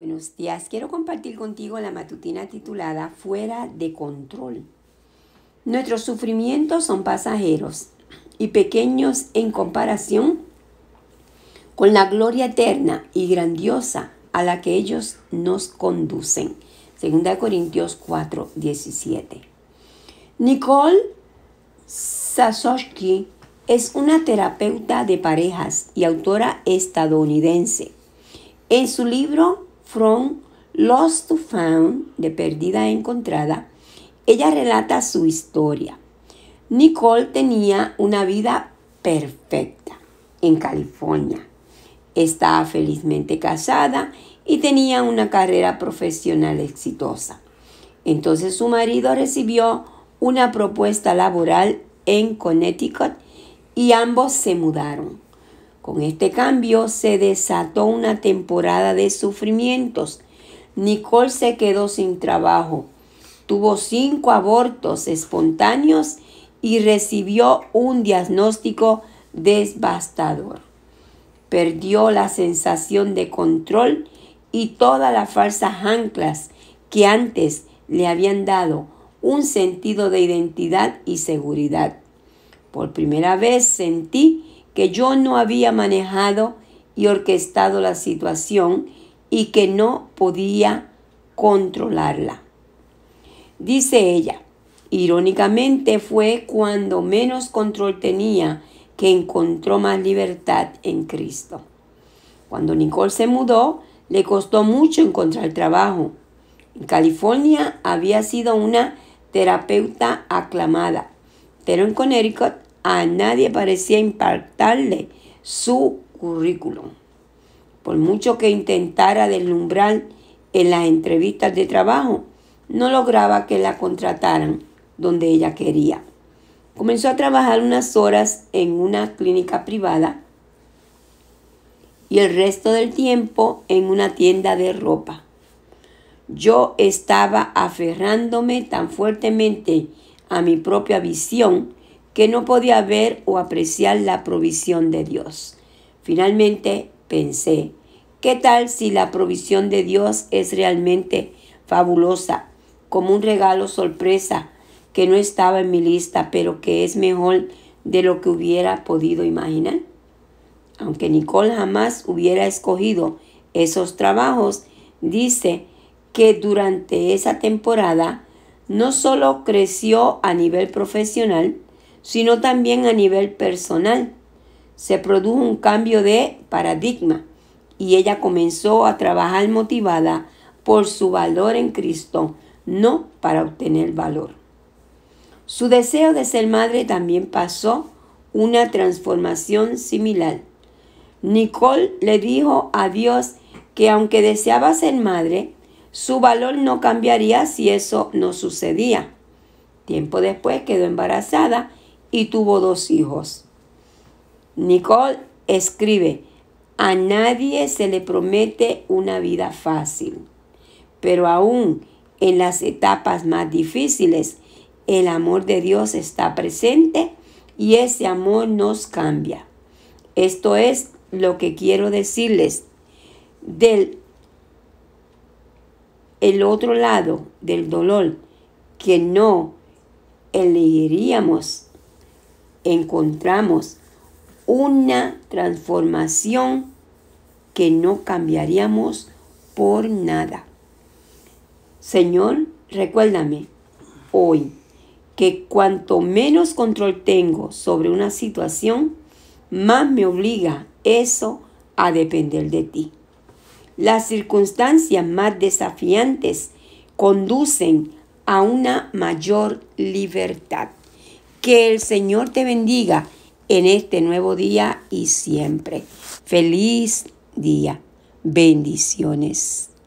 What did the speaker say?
Buenos días, quiero compartir contigo la matutina titulada Fuera de control. Nuestros sufrimientos son pasajeros y pequeños en comparación con la gloria eterna y grandiosa a la que ellos nos conducen. 2 Corintios 4, 17. Nicole Sasoski es una terapeuta de parejas y autora estadounidense. En su libro From Lost to Found, de perdida a encontrada, ella relata su historia. Nicole tenía una vida perfecta en California. Estaba felizmente casada y tenía una carrera profesional exitosa. Entonces su marido recibió una propuesta laboral en Connecticut y ambos se mudaron. Con este cambio se desató una temporada de sufrimientos. Nicole se quedó sin trabajo, tuvo cinco abortos espontáneos y recibió un diagnóstico devastador. Perdió la sensación de control y todas las falsas anclas que antes le habían dado un sentido de identidad y seguridad. Por primera vez sentí que yo no había manejado y orquestado la situación y que no podía controlarla. Dice ella, irónicamente fue cuando menos control tenía que encontró más libertad en Cristo. Cuando Nicole se mudó, le costó mucho encontrar trabajo. En California había sido una terapeuta aclamada, pero en Connecticut a nadie parecía impactarle su currículum. Por mucho que intentara deslumbrar en las entrevistas de trabajo, no lograba que la contrataran donde ella quería. Comenzó a trabajar unas horas en una clínica privada y el resto del tiempo en una tienda de ropa. Yo estaba aferrándome tan fuertemente a mi propia visión que no podía ver o apreciar la provisión de Dios. Finalmente pensé, ¿qué tal si la provisión de Dios es realmente fabulosa, como un regalo sorpresa que no estaba en mi lista, pero que es mejor de lo que hubiera podido imaginar? Aunque Nicole jamás hubiera escogido esos trabajos, dice que durante esa temporada no solo creció a nivel profesional, sino también a nivel personal. Se produjo un cambio de paradigma y ella comenzó a trabajar motivada por su valor en Cristo, no para obtener valor. Su deseo de ser madre también pasó una transformación similar. Nicole le dijo a Dios que aunque deseaba ser madre, su valor no cambiaría si eso no sucedía. Tiempo después quedó embarazada y tuvo dos hijos. Nicole escribe, a nadie se le promete una vida fácil, pero aún en las etapas más difíciles, el amor de Dios está presente y ese amor nos cambia. Esto es lo que quiero decirles del el otro lado del dolor que no elegiríamos encontramos una transformación que no cambiaríamos por nada. Señor, recuérdame hoy que cuanto menos control tengo sobre una situación, más me obliga eso a depender de ti. Las circunstancias más desafiantes conducen a una mayor libertad. Que el Señor te bendiga en este nuevo día y siempre. Feliz día. Bendiciones.